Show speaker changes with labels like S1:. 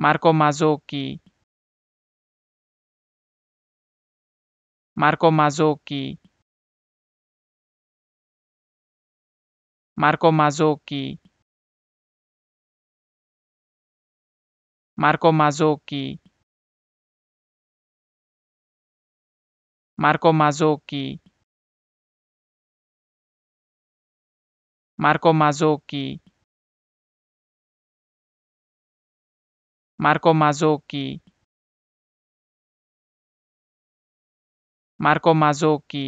S1: Marco Mazzocchi Marco Mazzocchi Marco Mazzocchi Marco Mazzocchi Marco Mazzocchi Marco Mazzocchi Marco Mazzocchi Marco Mazzocchi